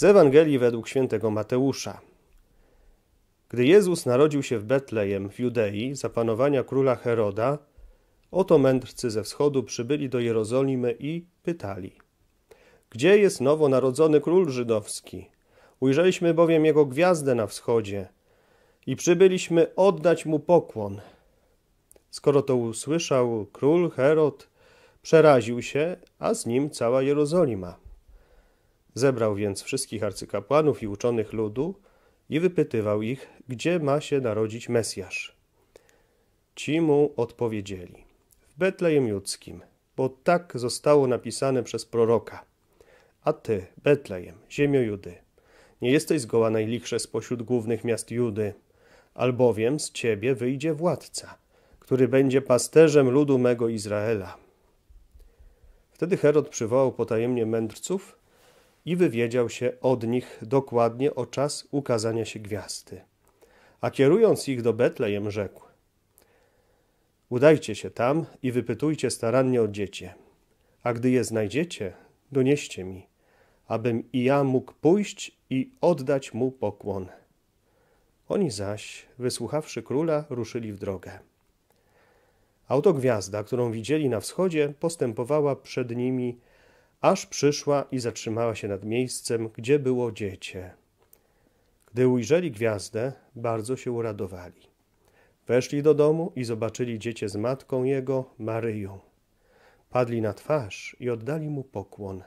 Z Ewangelii według świętego Mateusza. Gdy Jezus narodził się w Betlejem w Judei za panowania króla Heroda, oto mędrcy ze wschodu przybyli do Jerozolimy i pytali: Gdzie jest nowonarodzony król żydowski? Ujrzeliśmy bowiem jego gwiazdę na wschodzie i przybyliśmy oddać mu pokłon. Skoro to usłyszał król Herod, przeraził się, a z nim cała Jerozolima. Zebrał więc wszystkich arcykapłanów i uczonych ludu i wypytywał ich, gdzie ma się narodzić Mesjasz. Ci mu odpowiedzieli, w Betlejem Judzkim, bo tak zostało napisane przez proroka. A ty, Betlejem, ziemio Judy, nie jesteś zgoła najlichsze spośród głównych miast Judy, albowiem z ciebie wyjdzie władca, który będzie pasterzem ludu mego Izraela. Wtedy Herod przywołał potajemnie mędrców i wywiedział się od nich dokładnie o czas ukazania się gwiazdy. A kierując ich do Betlejem, rzekł: Udajcie się tam i wypytujcie starannie o dziecię. A gdy je znajdziecie, donieście mi, abym i ja mógł pójść i oddać mu pokłon. Oni zaś, wysłuchawszy króla, ruszyli w drogę. Autogwiazda, którą widzieli na wschodzie, postępowała przed nimi aż przyszła i zatrzymała się nad miejscem, gdzie było dziecię. Gdy ujrzeli gwiazdę, bardzo się uradowali. Weszli do domu i zobaczyli dziecię z matką jego, Maryją. Padli na twarz i oddali mu pokłon.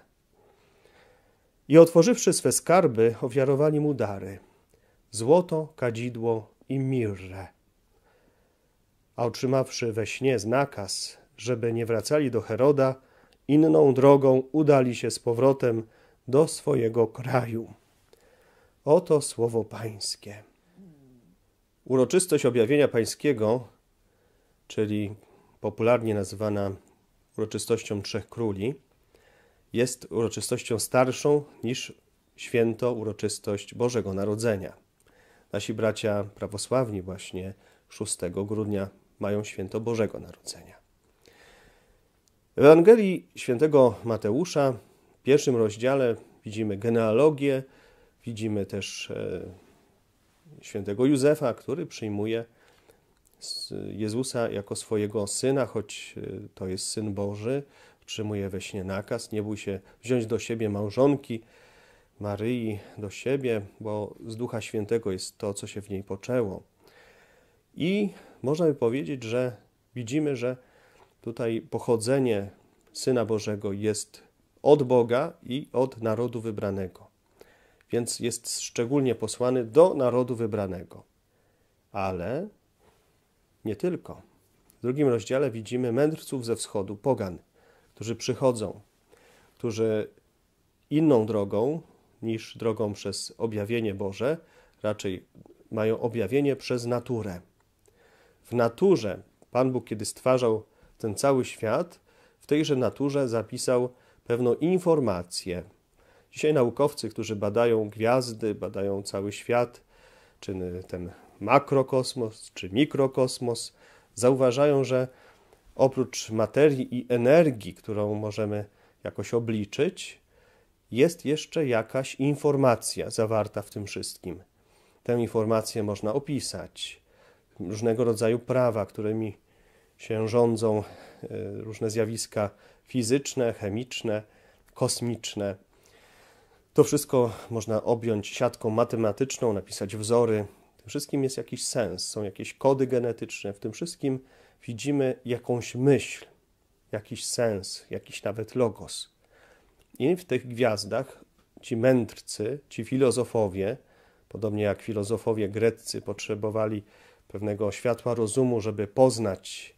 I otworzywszy swe skarby, ofiarowali mu dary – złoto, kadzidło i mirrę. A otrzymawszy we śnie znakaz, żeby nie wracali do Heroda, inną drogą udali się z powrotem do swojego kraju. Oto słowo Pańskie. Uroczystość objawienia Pańskiego, czyli popularnie nazywana uroczystością Trzech Króli, jest uroczystością starszą niż święto uroczystość Bożego Narodzenia. Nasi bracia prawosławni właśnie 6 grudnia mają święto Bożego Narodzenia. W Ewangelii świętego Mateusza w pierwszym rozdziale widzimy genealogię, widzimy też e, świętego Józefa, który przyjmuje Jezusa jako swojego syna, choć e, to jest syn Boży, otrzymuje we śnie nakaz, nie bój się wziąć do siebie małżonki Maryi, do siebie, bo z Ducha Świętego jest to, co się w niej poczęło. I można by powiedzieć, że widzimy, że Tutaj pochodzenie Syna Bożego jest od Boga i od narodu wybranego. Więc jest szczególnie posłany do narodu wybranego. Ale nie tylko. W drugim rozdziale widzimy mędrców ze wschodu, pogan, którzy przychodzą, którzy inną drogą niż drogą przez objawienie Boże, raczej mają objawienie przez naturę. W naturze Pan Bóg, kiedy stwarzał ten cały świat w tejże naturze zapisał pewną informację. Dzisiaj naukowcy, którzy badają gwiazdy, badają cały świat, czy ten makrokosmos, czy mikrokosmos, zauważają, że oprócz materii i energii, którą możemy jakoś obliczyć, jest jeszcze jakaś informacja zawarta w tym wszystkim. Tę informację można opisać, różnego rodzaju prawa, którymi się rządzą e, różne zjawiska fizyczne, chemiczne, kosmiczne. To wszystko można objąć siatką matematyczną, napisać wzory. W tym wszystkim jest jakiś sens, są jakieś kody genetyczne, w tym wszystkim widzimy jakąś myśl, jakiś sens, jakiś nawet logos. I w tych gwiazdach ci mędrcy, ci filozofowie, podobnie jak filozofowie greccy potrzebowali pewnego światła rozumu, żeby poznać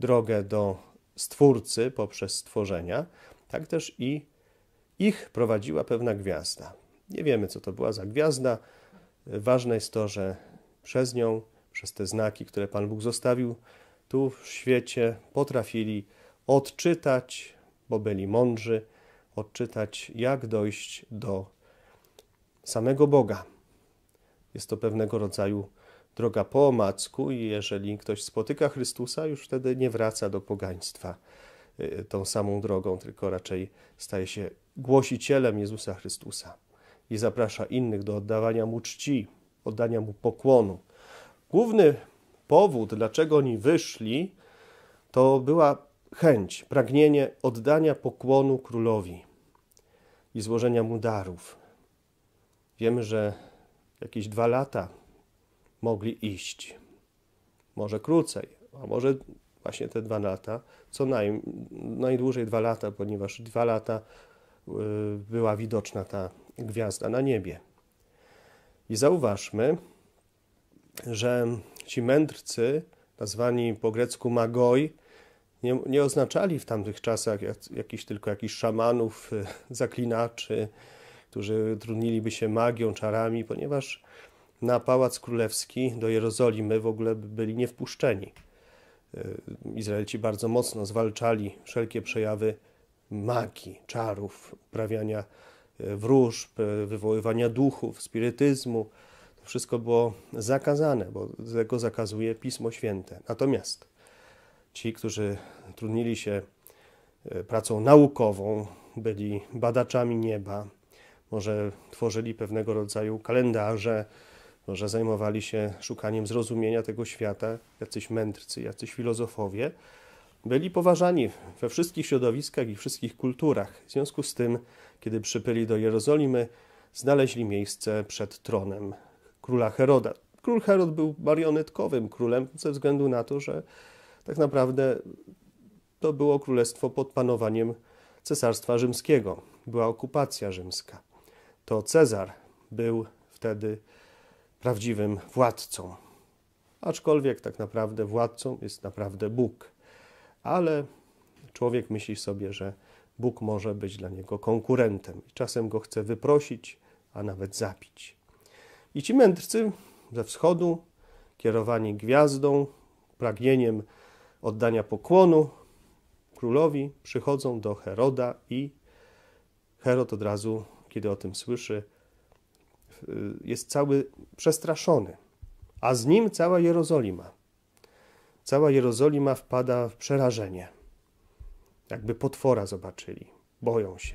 drogę do Stwórcy poprzez stworzenia, tak też i ich prowadziła pewna gwiazda. Nie wiemy, co to była za gwiazda. Ważne jest to, że przez nią, przez te znaki, które Pan Bóg zostawił tu w świecie, potrafili odczytać, bo byli mądrzy, odczytać, jak dojść do samego Boga. Jest to pewnego rodzaju droga po omacku i jeżeli ktoś spotyka Chrystusa, już wtedy nie wraca do pogaństwa y, tą samą drogą, tylko raczej staje się głosicielem Jezusa Chrystusa i zaprasza innych do oddawania mu czci, oddania mu pokłonu. Główny powód, dlaczego oni wyszli, to była chęć, pragnienie oddania pokłonu królowi i złożenia mu darów. Wiemy, że jakieś dwa lata mogli iść. Może krócej, a może właśnie te dwa lata, co naj, najdłużej dwa lata, ponieważ dwa lata y, była widoczna ta gwiazda na niebie. I zauważmy, że ci mędrcy, nazwani po grecku magoi, nie, nie, oznaczali w tamtych czasach jak, jakichś tylko jakichś szamanów, y, zaklinaczy, którzy trudniliby się magią, czarami, ponieważ na Pałac Królewski do Jerozolimy w ogóle byli niewpuszczeni. Y, Izraelici bardzo mocno zwalczali wszelkie przejawy magii, czarów, uprawiania y, wróżb, y, wywoływania duchów, spirytyzmu. To wszystko było zakazane, bo tego zakazuje Pismo Święte. Natomiast ci, którzy trudnili się pracą naukową, byli badaczami nieba, może tworzyli pewnego rodzaju kalendarze, może zajmowali się szukaniem zrozumienia tego świata jacyś mędrcy, jacyś filozofowie. Byli poważani we wszystkich środowiskach i wszystkich kulturach. W związku z tym, kiedy przybyli do Jerozolimy, znaleźli miejsce przed tronem króla Heroda. Król Herod był marionetkowym królem ze względu na to, że tak naprawdę to było królestwo pod panowaniem Cesarstwa Rzymskiego. Była okupacja rzymska. To Cezar był wtedy prawdziwym władcą. Aczkolwiek tak naprawdę władcą jest naprawdę Bóg. Ale człowiek myśli sobie, że Bóg może być dla niego konkurentem i czasem go chce wyprosić, a nawet zabić. I ci mędrcy ze wschodu, kierowani gwiazdą, pragnieniem oddania pokłonu królowi, przychodzą do Heroda i Herod od razu, kiedy o tym słyszy, Y, jest cały przestraszony, a z nim cała Jerozolima. Cała Jerozolima wpada w przerażenie. Jakby potwora zobaczyli, boją się.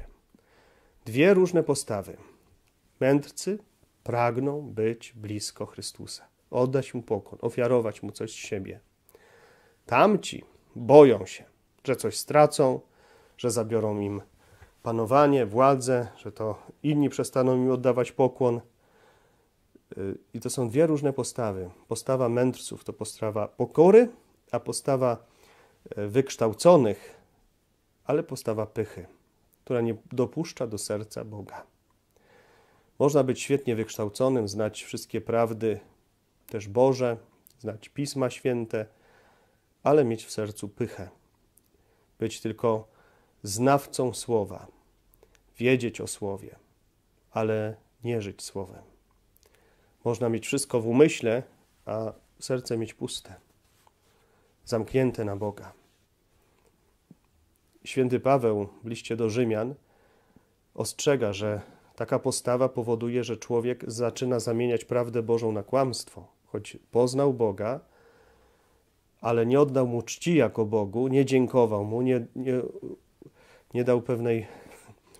Dwie różne postawy. Mędrcy pragną być blisko Chrystusa, oddać mu pokon, ofiarować mu coś z siebie. Tamci boją się, że coś stracą, że zabiorą im panowanie, władzę, że to inni przestaną im oddawać pokłon, i to są dwie różne postawy. Postawa mędrców to postawa pokory, a postawa e, wykształconych, ale postawa pychy, która nie dopuszcza do serca Boga. Można być świetnie wykształconym, znać wszystkie prawdy, też Boże, znać Pisma Święte, ale mieć w sercu pychę. Być tylko znawcą słowa, wiedzieć o słowie, ale nie żyć słowem. Można mieć wszystko w umyśle, a serce mieć puste, zamknięte na Boga. Święty Paweł w liście do Rzymian ostrzega, że taka postawa powoduje, że człowiek zaczyna zamieniać prawdę Bożą na kłamstwo, choć poznał Boga, ale nie oddał mu czci jako Bogu, nie dziękował mu, nie, nie, nie dał pewnej,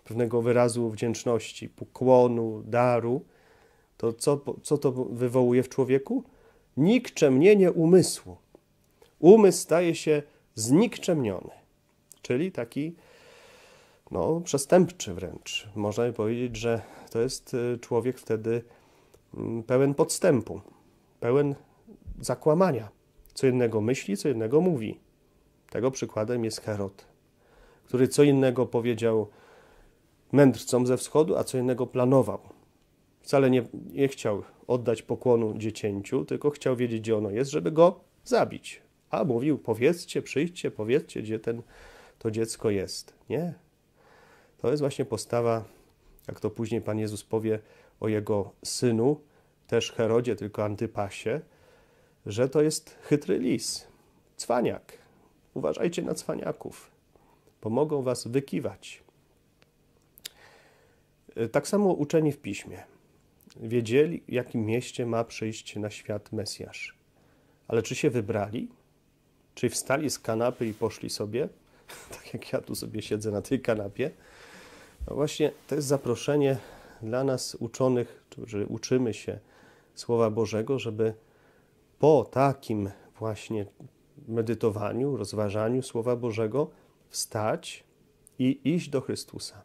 pewnego wyrazu wdzięczności, pokłonu, daru to co, co to wywołuje w człowieku? Nikczemnienie umysłu. Umysł staje się znikczemniony, czyli taki no, przestępczy wręcz. Można by powiedzieć, że to jest y, człowiek wtedy mm, pełen podstępu, pełen zakłamania. Co innego myśli, co innego mówi. Tego przykładem jest Herod, który co innego powiedział mędrcom ze wschodu, a co innego planował. Wcale nie, nie chciał oddać pokłonu dziecięciu, tylko chciał wiedzieć, gdzie ono jest, żeby go zabić. A mówił: powiedzcie, przyjdźcie, powiedzcie, gdzie ten, to dziecko jest. Nie. To jest właśnie postawa, jak to później Pan Jezus powie o jego synu, też Herodzie, tylko Antypasie, że to jest chytry lis, cwaniak. Uważajcie na cwaniaków. Pomogą was wykiwać. Tak samo uczeni w piśmie wiedzieli, w jakim mieście ma przyjść na świat Mesjasz. Ale czy się wybrali? Czy wstali z kanapy i poszli sobie? Tak jak ja tu sobie siedzę na tej kanapie. No właśnie, to jest zaproszenie dla nas uczonych, którzy uczymy się Słowa Bożego, żeby po takim właśnie medytowaniu, rozważaniu Słowa Bożego wstać i iść do Chrystusa.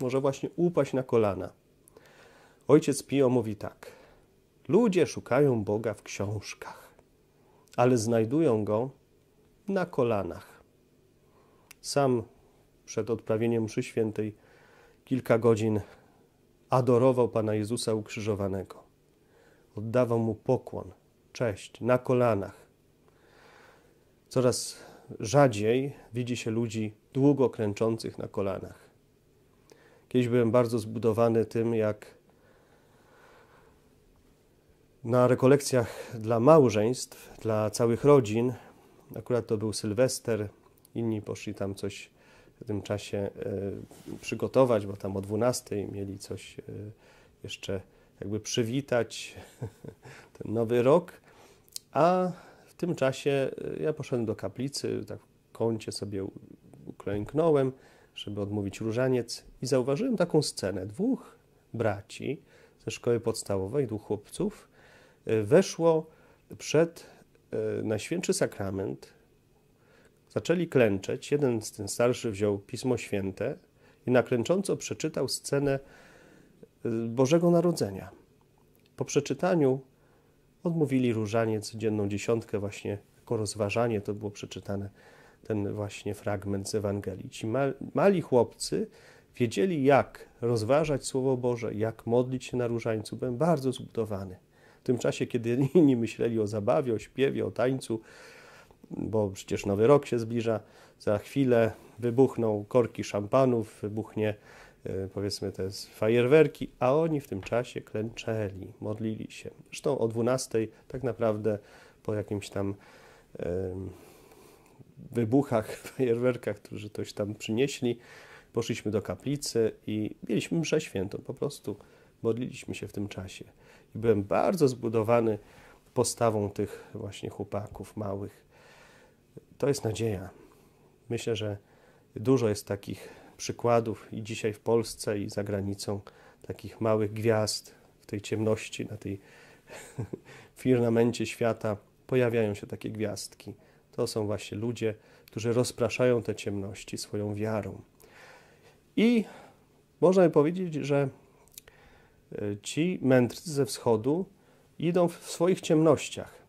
Może właśnie upaść na kolana Ojciec Pio mówi tak. Ludzie szukają Boga w książkach, ale znajdują go na kolanach. Sam przed odprawieniem mszy świętej kilka godzin adorował Pana Jezusa ukrzyżowanego. Oddawał mu pokłon, cześć, na kolanach. Coraz rzadziej widzi się ludzi długo kręczących na kolanach. Kiedyś byłem bardzo zbudowany tym, jak na rekolekcjach dla małżeństw, dla całych rodzin, akurat to był Sylwester, inni poszli tam coś w tym czasie e, przygotować, bo tam o 12 mieli coś e, jeszcze jakby przywitać ten nowy rok, a w tym czasie e, ja poszedłem do kaplicy, tak w kącie sobie uklęknąłem, żeby odmówić różaniec i zauważyłem taką scenę dwóch braci ze szkoły podstawowej, dwóch chłopców, E, weszło przed e, Najświętszy Sakrament, zaczęli klęczeć. Jeden z tych starszych wziął Pismo Święte i naklęcząco przeczytał scenę e, Bożego Narodzenia. Po przeczytaniu odmówili różaniec, dzienną dziesiątkę właśnie jako rozważanie to było przeczytane ten właśnie fragment z Ewangelii. Ci mali chłopcy wiedzieli, jak rozważać Słowo Boże, jak modlić się na różańcu. Byłem bardzo zbudowany. W tym czasie, kiedy inni myśleli o zabawie, o śpiewie, o tańcu, bo przecież nowy rok się zbliża, za chwilę wybuchną korki szampanów, wybuchnie e, powiedzmy te fajerwerki, a oni w tym czasie klęczeli, modlili się. Zresztą o 12 tak naprawdę po jakimś tam wybuchach, fajerwerkach, którzy ktoś tam przynieśli, poszliśmy do kaplicy i mieliśmy mszę świętą, po prostu modliliśmy się w tym czasie. I byłem bardzo zbudowany postawą tych właśnie chłopaków małych. To jest nadzieja. Myślę, że dużo jest takich przykładów i dzisiaj w Polsce i za granicą takich małych gwiazd w tej ciemności, na tej firmamencie świata pojawiają się takie gwiazdki. To są właśnie ludzie, którzy rozpraszają te ciemności swoją wiarą. I można by powiedzieć, że ci mędrcy ze wschodu idą w swoich ciemnościach.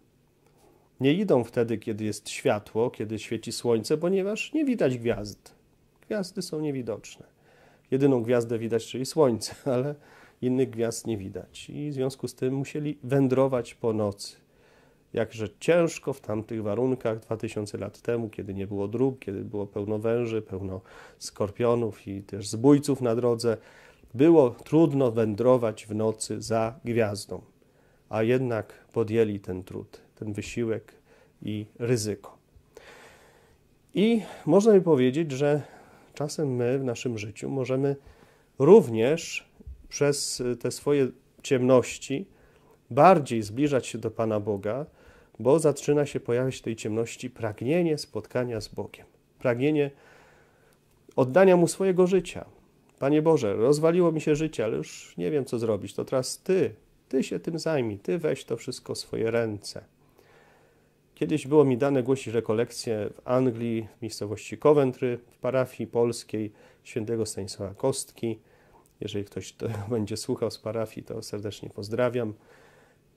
Nie idą wtedy, kiedy jest światło, kiedy świeci słońce, ponieważ nie widać gwiazd. Gwiazdy są niewidoczne. Jedyną gwiazdę widać, czyli słońce, ale innych gwiazd nie widać. I w związku z tym musieli wędrować po nocy. Jakże ciężko w tamtych warunkach 2000 lat temu, kiedy nie było dróg, kiedy było pełno węży, pełno skorpionów i też zbójców na drodze, było trudno wędrować w nocy za gwiazdą, a jednak podjęli ten trud, ten wysiłek i ryzyko. I można by powiedzieć, że czasem my w naszym życiu możemy również przez te swoje ciemności bardziej zbliżać się do Pana Boga, bo zaczyna się pojawiać w tej ciemności pragnienie spotkania z Bogiem, pragnienie oddania Mu swojego życia, Panie Boże, rozwaliło mi się życie, ale już nie wiem, co zrobić. To teraz Ty, Ty się tym zajmij, Ty weź to wszystko w swoje ręce. Kiedyś było mi dane głosić rekolekcje w Anglii, w miejscowości Coventry, w parafii polskiej świętego Stanisława Kostki. Jeżeli ktoś to będzie słuchał z parafii, to serdecznie pozdrawiam.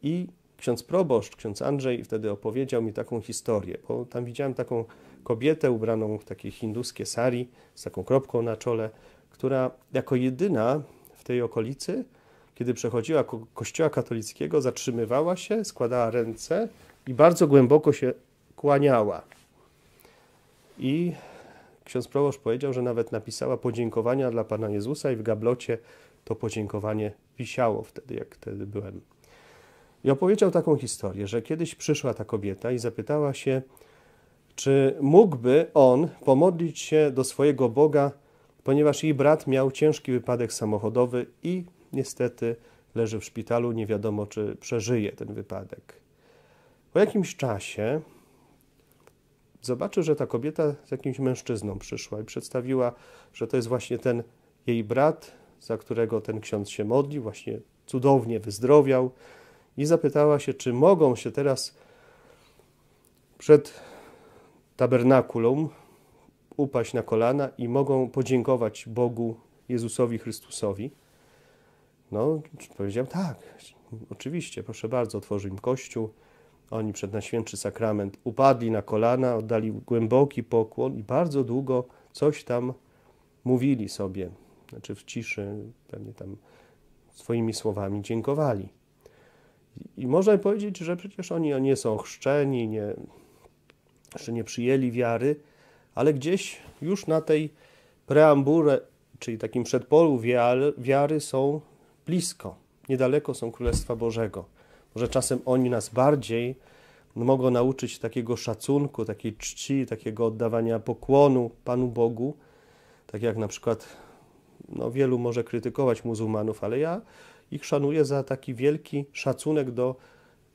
I ksiądz proboszcz, ksiądz Andrzej wtedy opowiedział mi taką historię, bo tam widziałem taką kobietę ubraną w takie hinduskie sari z taką kropką na czole, która jako jedyna w tej okolicy, kiedy przechodziła ko kościoła katolickiego, zatrzymywała się, składała ręce i bardzo głęboko się kłaniała. I ksiądz proboszcz powiedział, że nawet napisała podziękowania dla Pana Jezusa i w gablocie to podziękowanie wisiało wtedy, jak wtedy byłem. I opowiedział taką historię, że kiedyś przyszła ta kobieta i zapytała się, czy mógłby on pomodlić się do swojego Boga ponieważ jej brat miał ciężki wypadek samochodowy i niestety leży w szpitalu, nie wiadomo czy przeżyje ten wypadek. Po jakimś czasie zobaczy, że ta kobieta z jakimś mężczyzną przyszła i przedstawiła, że to jest właśnie ten jej brat, za którego ten ksiądz się modli, właśnie cudownie wyzdrowiał i zapytała się, czy mogą się teraz przed tabernakulum upaść na kolana i mogą podziękować Bogu, Jezusowi Chrystusowi? No, powiedział tak, oczywiście, proszę bardzo, otworzył im kościół. Oni przed Najświętszy Sakrament upadli na kolana, oddali głęboki pokłon i bardzo długo coś tam mówili sobie, znaczy w ciszy, pewnie tam swoimi słowami dziękowali. I można powiedzieć, że przecież oni nie są chrzczeni, nie, jeszcze nie przyjęli wiary, ale gdzieś już na tej preambule, czyli takim przedpolu wiary, są blisko, niedaleko są Królestwa Bożego. Może czasem oni nas bardziej mogą nauczyć takiego szacunku, takiej czci, takiego oddawania pokłonu Panu Bogu, tak jak na przykład no, wielu może krytykować muzułmanów, ale ja ich szanuję za taki wielki szacunek do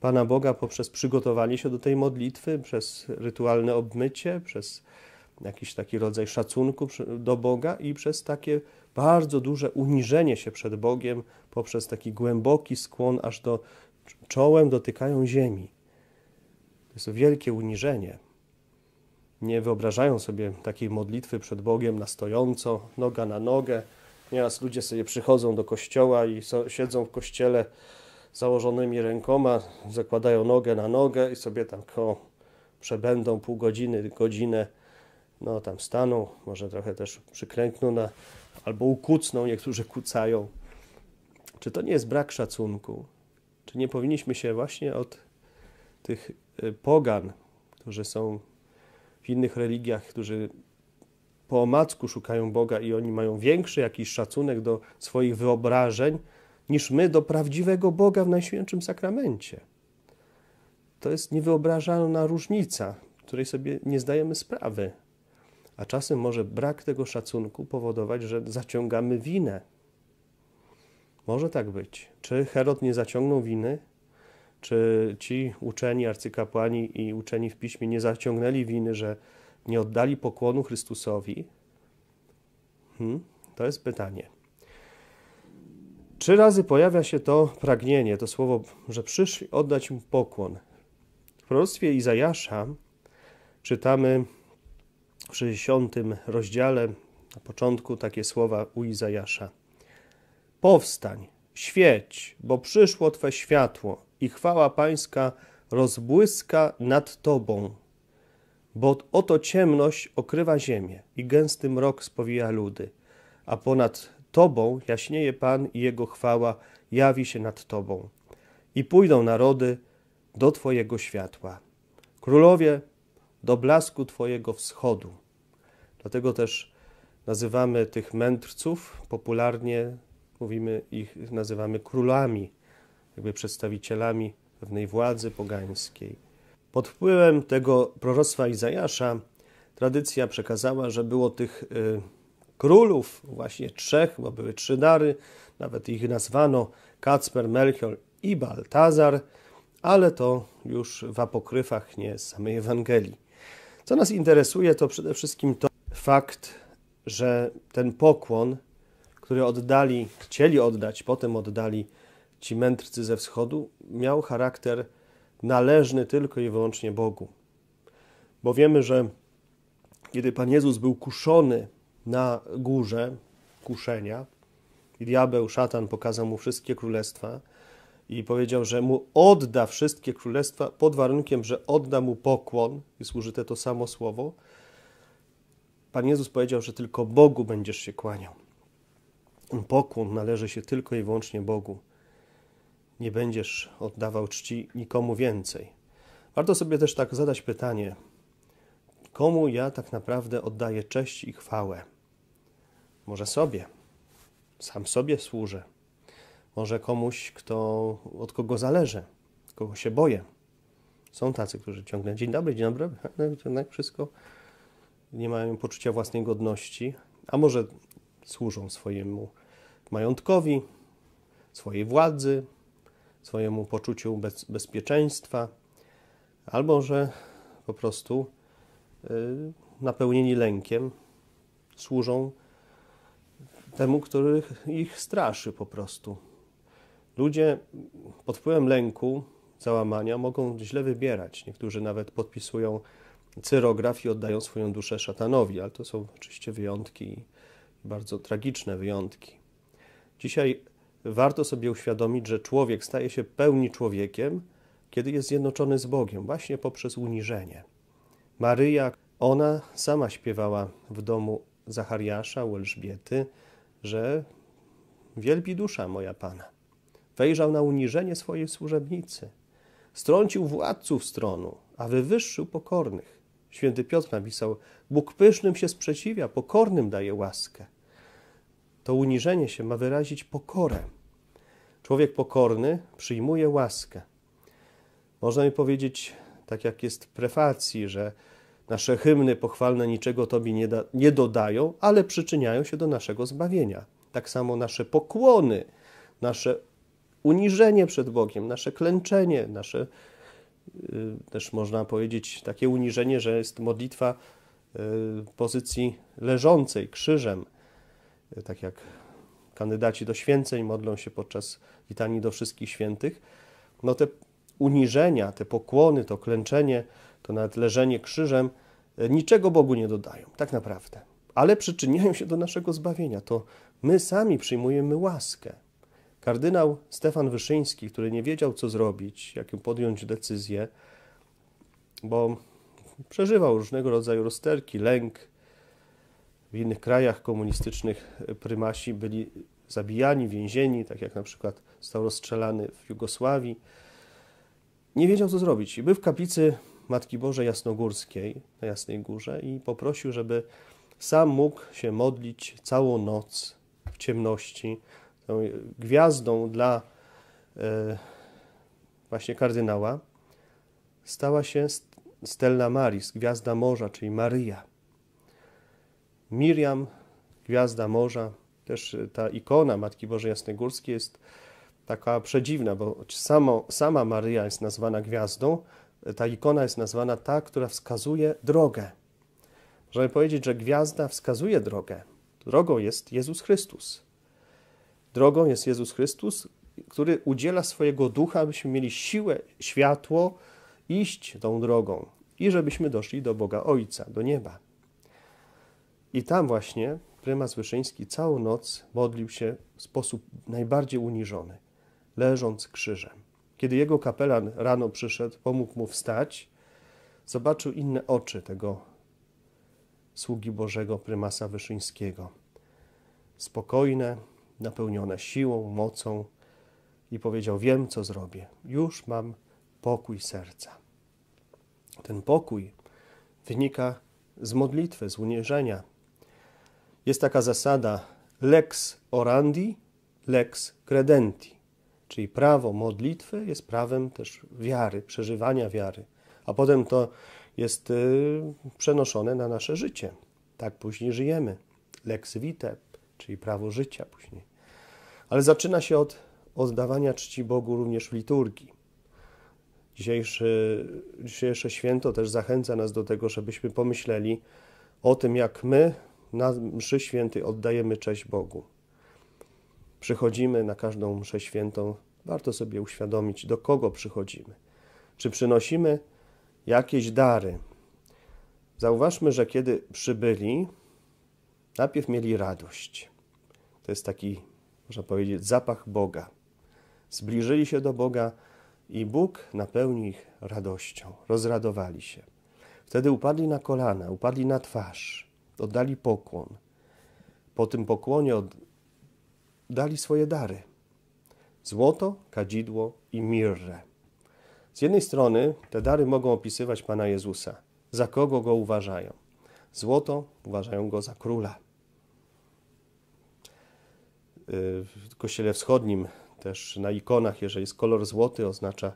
Pana Boga poprzez przygotowanie się do tej modlitwy, przez rytualne obmycie, przez jakiś taki rodzaj szacunku do Boga i przez takie bardzo duże uniżenie się przed Bogiem, poprzez taki głęboki skłon, aż do czołem dotykają ziemi. To jest to wielkie uniżenie. Nie wyobrażają sobie takiej modlitwy przed Bogiem na stojąco, noga na nogę. Nieraz ludzie sobie przychodzą do kościoła i so, siedzą w kościele założonymi rękoma, zakładają nogę na nogę i sobie tam o, przebędą pół godziny, godzinę no tam staną, może trochę też przyklęknął na, albo ukucną, niektórzy kucają. Czy to nie jest brak szacunku? Czy nie powinniśmy się właśnie od tych y, pogan, którzy są w innych religiach, którzy po omacku szukają Boga i oni mają większy jakiś szacunek do swoich wyobrażeń niż my do prawdziwego Boga w Najświętszym Sakramencie. To jest niewyobrażalna różnica, której sobie nie zdajemy sprawy a czasem może brak tego szacunku powodować, że zaciągamy winę. Może tak być. Czy Herod nie zaciągnął winy? Czy ci uczeni, arcykapłani i uczeni w piśmie nie zaciągnęli winy, że nie oddali pokłonu Chrystusowi? Hmm, to jest pytanie. Trzy razy pojawia się to pragnienie, to słowo, że przyszli oddać mu pokłon. W proroctwie Izajasza czytamy w 60 rozdziale, na początku takie słowa u Izajasza. Powstań, świeć, bo przyszło Twe światło i chwała Pańska rozbłyska nad Tobą. Bo oto ciemność okrywa ziemię i gęsty mrok spowija ludy, a ponad Tobą jaśnieje Pan i Jego chwała jawi się nad Tobą. I pójdą narody do Twojego światła. Królowie do blasku Twojego wschodu. Dlatego też nazywamy tych mędrców, popularnie mówimy ich, nazywamy królami, jakby przedstawicielami pewnej władzy pogańskiej. Pod wpływem tego proroctwa Izajasza tradycja przekazała, że było tych y, królów, właśnie trzech, bo były trzy dary, nawet ich nazwano Kacper, Melchior i Baltazar, ale to już w apokryfach, nie z samej Ewangelii. Co nas interesuje, to przede wszystkim to fakt, że ten pokłon, który oddali, chcieli oddać, potem oddali ci mędrcy ze wschodu, miał charakter należny tylko i wyłącznie Bogu. Bo wiemy, że kiedy Pan Jezus był kuszony na górze kuszenia diabeł, szatan pokazał mu wszystkie królestwa, i powiedział, że mu odda wszystkie królestwa pod warunkiem, że odda mu pokłon, jest użyte to samo słowo. Pan Jezus powiedział, że tylko Bogu będziesz się kłaniał. Pokłon należy się tylko i wyłącznie Bogu. Nie będziesz oddawał czci nikomu więcej. Warto sobie też tak zadać pytanie, komu ja tak naprawdę oddaję cześć i chwałę? Może sobie. Sam sobie służę może komuś, kto, od kogo zależy, kogo się boję. Są tacy, którzy ciągle dzień dobry, dzień dobry, jednak wszystko, nie mają poczucia własnej godności, a może służą swojemu majątkowi, swojej władzy, swojemu poczuciu bez, bezpieczeństwa, albo że po prostu y, napełnieni lękiem służą temu, który ich straszy po prostu. Ludzie pod wpływem lęku, załamania mogą źle wybierać. Niektórzy nawet podpisują cyrograf i oddają swoją duszę szatanowi, ale to są oczywiście wyjątki, bardzo tragiczne wyjątki. Dzisiaj warto sobie uświadomić, że człowiek staje się pełni człowiekiem, kiedy jest zjednoczony z Bogiem, właśnie poprzez uniżenie. Maryja, ona sama śpiewała w domu Zachariasza u Elżbiety, że wielbi dusza moja Pana. Wejrzał na uniżenie swojej służebnicy. Strącił władców stronu, a wywyższył pokornych. Święty Piotr napisał, Bóg pysznym się sprzeciwia, pokornym daje łaskę. To uniżenie się ma wyrazić pokorę. Człowiek pokorny przyjmuje łaskę. Można mi powiedzieć, tak jak jest w prefacji, że nasze hymny pochwalne niczego Tobie nie, da, nie dodają, ale przyczyniają się do naszego zbawienia. Tak samo nasze pokłony, nasze uniżenie przed Bogiem, nasze klęczenie, nasze y, też można powiedzieć takie uniżenie, że jest modlitwa y, pozycji leżącej krzyżem, y, tak jak kandydaci do święceń modlą się podczas litanii do wszystkich świętych. No te uniżenia, te pokłony, to klęczenie, to nawet leżenie krzyżem niczego Bogu nie dodają, tak naprawdę. Ale przyczyniają się do naszego zbawienia. To my sami przyjmujemy łaskę. Kardynał Stefan Wyszyński, który nie wiedział, co zrobić, jakim podjąć decyzję, bo przeżywał różnego rodzaju rozterki, lęk. W innych krajach komunistycznych prymasi byli zabijani, więzieni, tak jak na przykład został rozstrzelany w Jugosławii. Nie wiedział, co zrobić. I był w kaplicy Matki Bożej Jasnogórskiej na Jasnej Górze i poprosił, żeby sam mógł się modlić całą noc w ciemności tą gwiazdą dla e, właśnie kardynała, stała się Stella Maris, gwiazda morza, czyli Maryja. Miriam, gwiazda morza, też e, ta ikona Matki Bożej Jasnogórskiej jest taka przedziwna, bo samo, sama Maryja jest nazwana gwiazdą, e, ta ikona jest nazwana ta, która wskazuje drogę. Możemy powiedzieć, że gwiazda wskazuje drogę. Drogą jest Jezus Chrystus. Drogą jest Jezus Chrystus, który udziela swojego ducha, abyśmy mieli siłę, światło iść tą drogą i żebyśmy doszli do Boga Ojca, do nieba. I tam właśnie prymas Wyszyński całą noc modlił się w sposób najbardziej uniżony, leżąc krzyżem. Kiedy jego kapelan rano przyszedł, pomógł mu wstać, zobaczył inne oczy tego sługi Bożego prymasa Wyszyńskiego. Spokojne, napełnione siłą, mocą i powiedział: Wiem, co zrobię. Już mam pokój serca. Ten pokój wynika z modlitwy, z unierzenia. Jest taka zasada lex orandi, lex credenti, czyli prawo modlitwy jest prawem też wiary, przeżywania wiary, a potem to jest y, przenoszone na nasze życie. Tak później żyjemy. Lex vitae, czyli prawo życia później. Ale zaczyna się od oddawania czci Bogu również w liturgii. Dzisiejszy, dzisiejsze święto też zachęca nas do tego, żebyśmy pomyśleli o tym, jak my na mszy świętej oddajemy cześć Bogu. Przychodzimy na każdą mszę świętą, warto sobie uświadomić, do kogo przychodzimy. Czy przynosimy jakieś dary? Zauważmy, że kiedy przybyli, najpierw mieli radość. To jest taki można powiedzieć, zapach Boga. Zbliżyli się do Boga i Bóg napełni ich radością, rozradowali się. Wtedy upadli na kolana, upadli na twarz, oddali pokłon. Po tym pokłonie oddali swoje dary: złoto, kadzidło i mirrę. Z jednej strony te dary mogą opisywać Pana Jezusa, za kogo go uważają. Złoto uważają go za króla, w Kościele Wschodnim też na ikonach, jeżeli jest kolor złoty, oznacza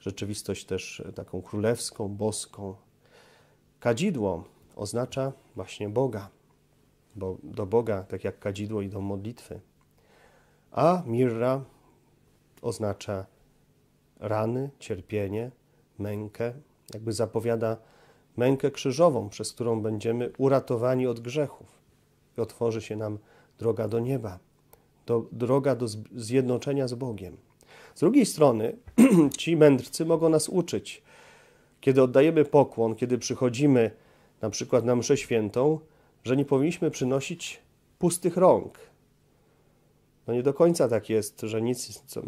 rzeczywistość też taką królewską, boską. Kadzidło oznacza właśnie Boga, bo do Boga, tak jak kadzidło idą modlitwy. A mirra oznacza rany, cierpienie, mękę, jakby zapowiada mękę krzyżową, przez którą będziemy uratowani od grzechów i otworzy się nam droga do nieba to droga do zjednoczenia z Bogiem. Z drugiej strony, ci mędrcy mogą nas uczyć. Kiedy oddajemy pokłon, kiedy przychodzimy na przykład na mszę świętą, że nie powinniśmy przynosić pustych rąk. No nie do końca tak jest, że nic, co,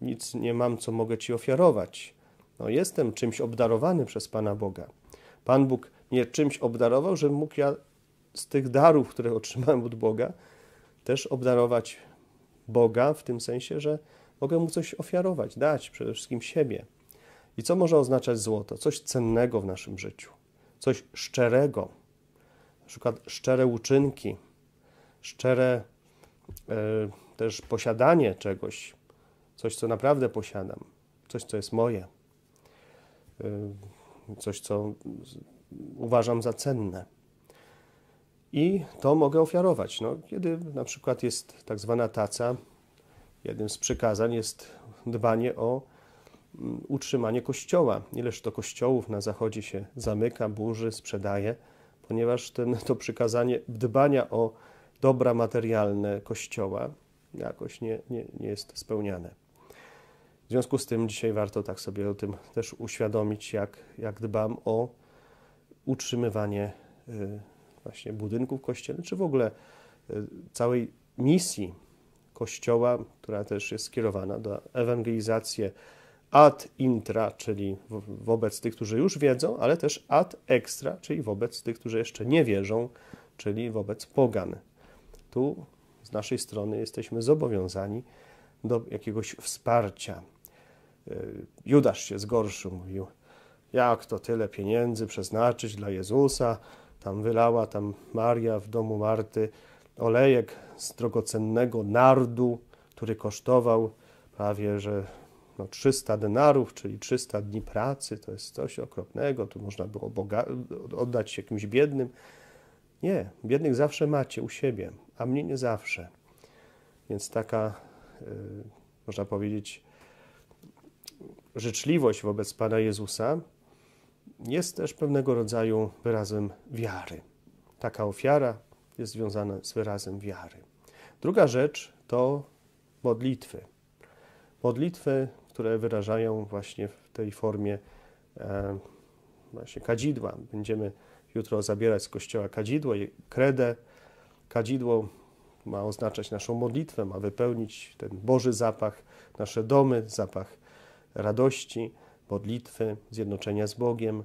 nic nie mam, co mogę Ci ofiarować. No jestem czymś obdarowany przez Pana Boga. Pan Bóg mnie czymś obdarował, żebym mógł ja z tych darów, które otrzymałem od Boga, też obdarować Boga w tym sensie, że mogę mu coś ofiarować, dać, przede wszystkim siebie. I co może oznaczać złoto? Coś cennego w naszym życiu, coś szczerego, na przykład szczere uczynki, szczere y, też posiadanie czegoś, coś, co naprawdę posiadam, coś, co jest moje, y, coś, co uważam za cenne i to mogę ofiarować. No, kiedy na przykład jest tak zwana taca, jednym z przykazań jest dbanie o mm, utrzymanie kościoła. Ileż to kościołów na zachodzie się zamyka, burzy, sprzedaje, ponieważ ten, to przykazanie dbania o dobra materialne kościoła jakoś nie, nie, nie jest spełniane. W związku z tym dzisiaj warto tak sobie o tym też uświadomić, jak, jak dbam o utrzymywanie y, właśnie budynków kościelnych, czy w ogóle e, całej misji Kościoła, która też jest skierowana do ewangelizacji ad intra, czyli wobec tych, którzy już wiedzą, ale też ad extra, czyli wobec tych, którzy jeszcze nie wierzą, czyli wobec pogan. Tu z naszej strony jesteśmy zobowiązani do jakiegoś wsparcia. E, Judasz się zgorszył, mówił, jak to tyle pieniędzy przeznaczyć dla Jezusa, tam wylała tam Maria w domu Marty olejek z drogocennego nardu, który kosztował prawie, że no 300 denarów, czyli 300 dni pracy, to jest coś okropnego, tu można było oddać się jakimś biednym. Nie, biednych zawsze macie u siebie, a mnie nie zawsze. Więc taka, yy, można powiedzieć, życzliwość wobec Pana Jezusa jest też pewnego rodzaju wyrazem wiary. Taka ofiara jest związana z wyrazem wiary. Druga rzecz to modlitwy. Modlitwy, które wyrażają właśnie w tej formie e, właśnie kadzidła. Będziemy jutro zabierać z kościoła kadzidło i kredę. Kadzidło ma oznaczać naszą modlitwę, ma wypełnić ten Boży zapach, nasze domy, zapach radości modlitwy, zjednoczenia z Bogiem,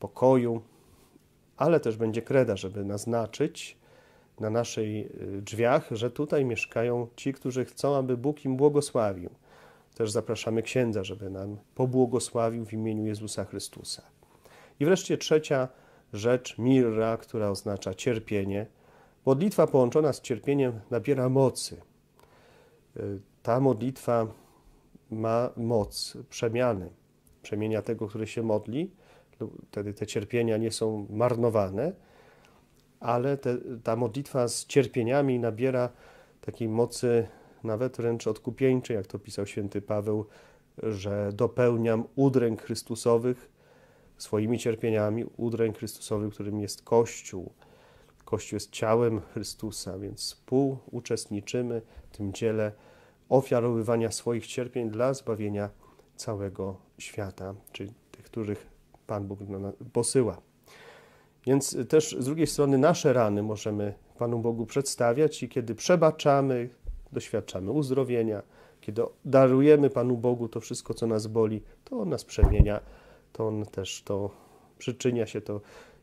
pokoju, ale też będzie kreda, żeby naznaczyć na naszych y, drzwiach, że tutaj mieszkają ci, którzy chcą, aby Bóg im błogosławił. Też zapraszamy księdza, żeby nam pobłogosławił w imieniu Jezusa Chrystusa. I wreszcie trzecia rzecz, mirra, która oznacza cierpienie. Modlitwa połączona z cierpieniem nabiera mocy. Y, ta modlitwa ma moc przemiany, przemienia tego, który się modli, wtedy te cierpienia nie są marnowane, ale te, ta modlitwa z cierpieniami nabiera takiej mocy nawet wręcz odkupieńczej, jak to pisał święty Paweł, że dopełniam udręk Chrystusowych swoimi cierpieniami, udręk Chrystusowych, którym jest Kościół. Kościół jest ciałem Chrystusa, więc współuczestniczymy w tym dziele ofiarowywania swoich cierpień dla zbawienia całego świata, czyli tych, których Pan Bóg posyła. Więc też z drugiej strony nasze rany możemy Panu Bogu przedstawiać i kiedy przebaczamy, doświadczamy uzdrowienia, kiedy darujemy Panu Bogu to wszystko, co nas boli, to On nas przemienia, to On też to przyczynia się to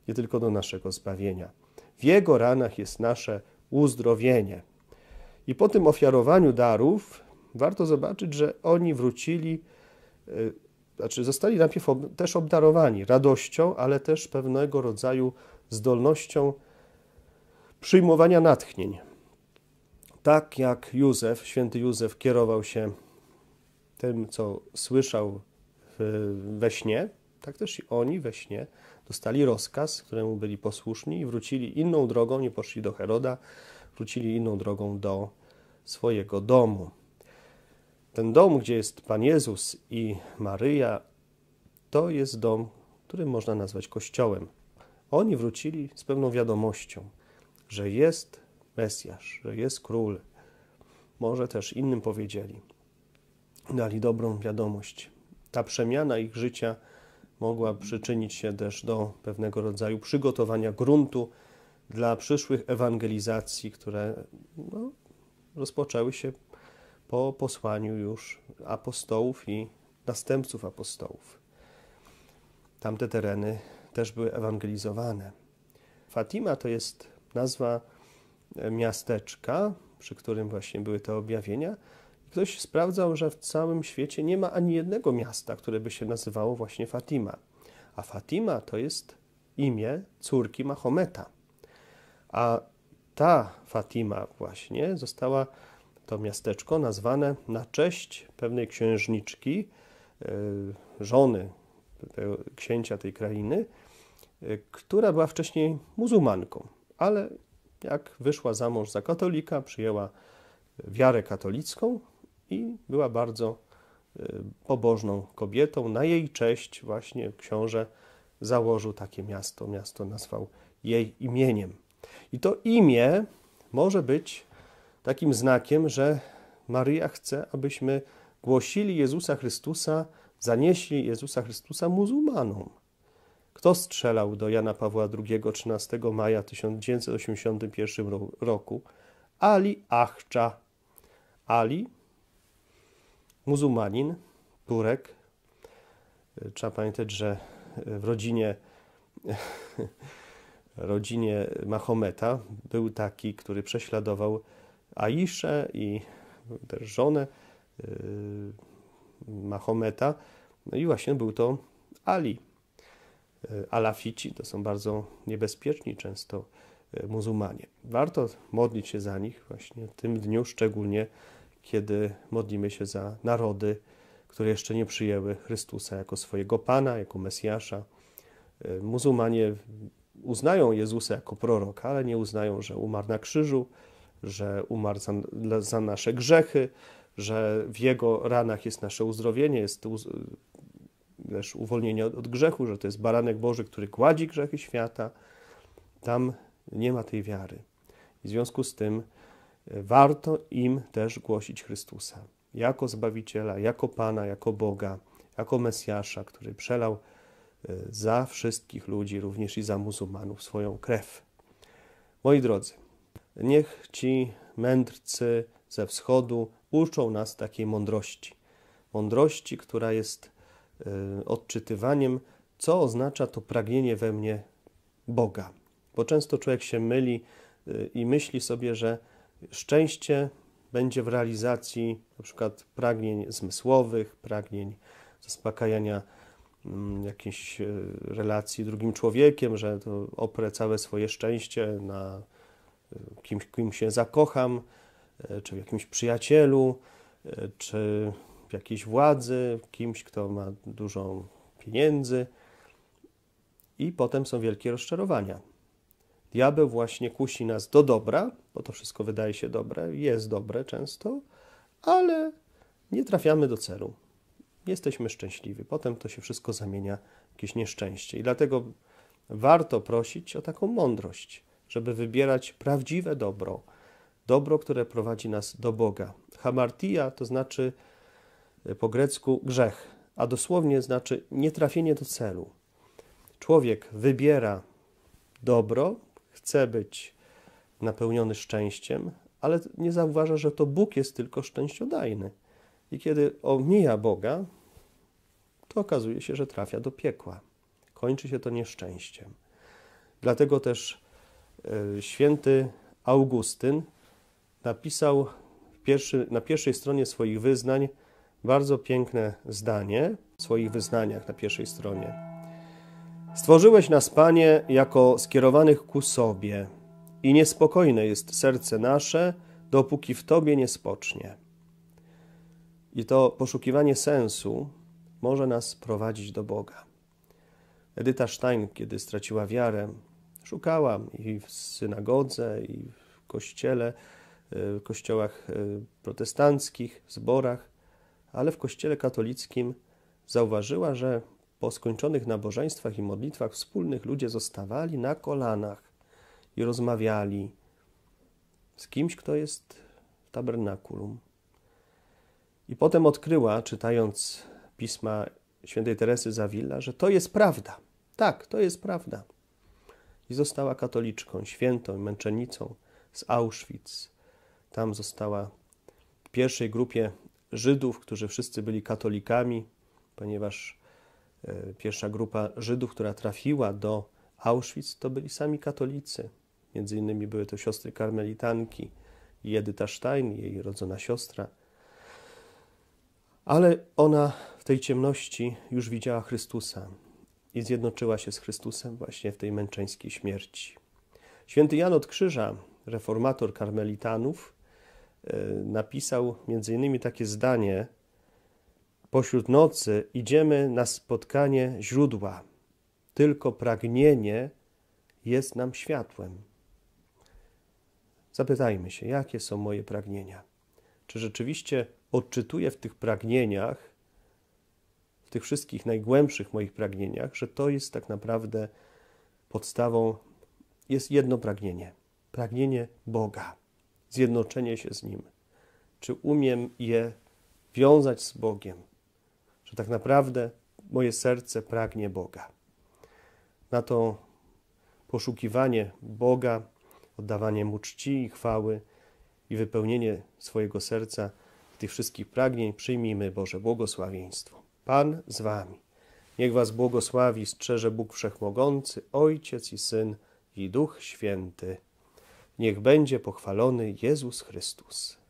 nie tylko do naszego zbawienia. W Jego ranach jest nasze uzdrowienie. I po tym ofiarowaniu darów warto zobaczyć, że oni wrócili E, znaczy zostali najpierw ob, też obdarowani radością, ale też pewnego rodzaju zdolnością przyjmowania natchnień. Tak jak Józef, święty Józef kierował się tym, co słyszał we śnie, tak też i oni we śnie dostali rozkaz, któremu byli posłuszni i wrócili inną drogą, nie poszli do Heroda, wrócili inną drogą do swojego domu. Ten dom, gdzie jest Pan Jezus i Maryja, to jest dom, który można nazwać kościołem. Oni wrócili z pewną wiadomością, że jest Mesjasz, że jest król. Może też innym powiedzieli. Dali dobrą wiadomość. Ta przemiana ich życia mogła przyczynić się też do pewnego rodzaju przygotowania gruntu dla przyszłych ewangelizacji, które no, rozpoczęły się po posłaniu już apostołów i następców apostołów. Tamte tereny też były ewangelizowane. Fatima to jest nazwa e, miasteczka, przy którym właśnie były te objawienia. Ktoś sprawdzał, że w całym świecie nie ma ani jednego miasta, które by się nazywało właśnie Fatima. A Fatima to jest imię córki Mahometa. A ta Fatima właśnie została to miasteczko nazwane na cześć pewnej księżniczki, e, żony księcia tej krainy, e, która była wcześniej muzułmanką, ale jak wyszła za mąż za katolika, przyjęła wiarę katolicką i była bardzo e, pobożną kobietą. Na jej cześć właśnie książę założył takie miasto. Miasto nazwał jej imieniem. I to imię może być takim znakiem, że Maria chce, abyśmy głosili Jezusa Chrystusa, zanieśli Jezusa Chrystusa muzułmanom. Kto strzelał do Jana Pawła II 13 maja 1981 roku? Ali Achcza. Ali, muzułmanin, Turek. Trzeba pamiętać, że w rodzinie, rodzinie Mahometa był taki, który prześladował Aiszę i no, też żonę yy, Mahometa. No i właśnie był to Ali. Yy, Alafici to są bardzo niebezpieczni często yy, muzułmanie. Warto modlić się za nich właśnie w tym dniu, szczególnie kiedy modlimy się za narody, które jeszcze nie przyjęły Chrystusa jako swojego Pana, jako Mesjasza. Muzułmanie uznają Jezusa jako proroka, ale nie uznają, że umarł na krzyżu, że umarł za, za nasze grzechy, że w Jego ranach jest nasze uzdrowienie, jest też uwolnienie od, od grzechu, że to jest baranek Boży, który kładzie grzechy świata. Tam nie ma tej wiary. W związku z tym e, warto im też głosić Chrystusa jako Zbawiciela, jako Pana, jako Boga, jako Mesjasza, który przelał e, za wszystkich ludzi, również i za muzułmanów, swoją krew. Moi drodzy, Niech ci mędrcy ze wschodu uczą nas takiej mądrości. Mądrości, która jest y, odczytywaniem, co oznacza to pragnienie we mnie Boga. Bo często człowiek się myli y, i myśli sobie, że szczęście będzie w realizacji na przykład pragnień zmysłowych, pragnień zaspokajania mm, jakiejś y, relacji drugim człowiekiem, że to oprę całe swoje szczęście na kimś, kim się zakocham, e, czy w jakimś przyjacielu, e, czy w jakiejś władzy, kimś, kto ma dużo pieniędzy. I potem są wielkie rozczarowania. Diabeł właśnie kusi nas do dobra, bo to wszystko wydaje się dobre, jest dobre często, ale nie trafiamy do celu. Jesteśmy szczęśliwi. Potem to się wszystko zamienia w jakieś nieszczęście. I dlatego warto prosić o taką mądrość żeby wybierać prawdziwe dobro, dobro, które prowadzi nas do Boga. Hamartia to znaczy e, po grecku grzech, a dosłownie znaczy nietrafienie do celu. Człowiek wybiera dobro, chce być napełniony szczęściem, ale nie zauważa, że to Bóg jest tylko szczęściodajny. I kiedy omija Boga, to okazuje się, że trafia do piekła. Kończy się to nieszczęściem. Dlatego też E, święty Augustyn napisał pierwszy, na pierwszej stronie swoich wyznań bardzo piękne zdanie w swoich wyznaniach na pierwszej stronie. Stworzyłeś nas, Panie, jako skierowanych ku sobie i niespokojne jest serce nasze, dopóki w Tobie nie spocznie. I to poszukiwanie sensu może nas prowadzić do Boga. Edyta Stein, kiedy straciła wiarę, Szukałam i w synagodze, i w kościele, e, w kościołach e, protestanckich, w zborach, ale w kościele katolickim zauważyła, że po skończonych nabożeństwach i modlitwach wspólnych ludzie zostawali na kolanach i rozmawiali z kimś, kto jest w tabernakulum. I potem odkryła, czytając pisma świętej Teresy Zawilla, że to jest prawda. Tak, to jest prawda i została katoliczką, świętą, męczennicą z Auschwitz. Tam została w pierwszej grupie Żydów, którzy wszyscy byli katolikami, ponieważ e, pierwsza grupa Żydów, która trafiła do Auschwitz, to byli sami katolicy. Między innymi były to siostry karmelitanki i Edyta Stein, jej rodzona siostra. Ale ona w tej ciemności już widziała Chrystusa i zjednoczyła się z Chrystusem właśnie w tej męczeńskiej śmierci. Święty Jan od Krzyża, reformator karmelitanów, e, napisał m.in. takie zdanie: Pośród nocy idziemy na spotkanie źródła, tylko pragnienie jest nam światłem. Zapytajmy się, jakie są moje pragnienia? Czy rzeczywiście odczytuję w tych pragnieniach tych wszystkich najgłębszych moich pragnieniach, że to jest tak naprawdę podstawą, jest jedno pragnienie pragnienie Boga, zjednoczenie się z Nim. Czy umiem je wiązać z Bogiem, że tak naprawdę moje serce pragnie Boga. Na to poszukiwanie Boga, oddawanie Mu czci i chwały i wypełnienie swojego serca tych wszystkich pragnień przyjmijmy Boże błogosławieństwo. Pan z wami. Niech was błogosławi, strzeże Bóg Wszechmogący, Ojciec i Syn i Duch Święty. Niech będzie pochwalony Jezus Chrystus.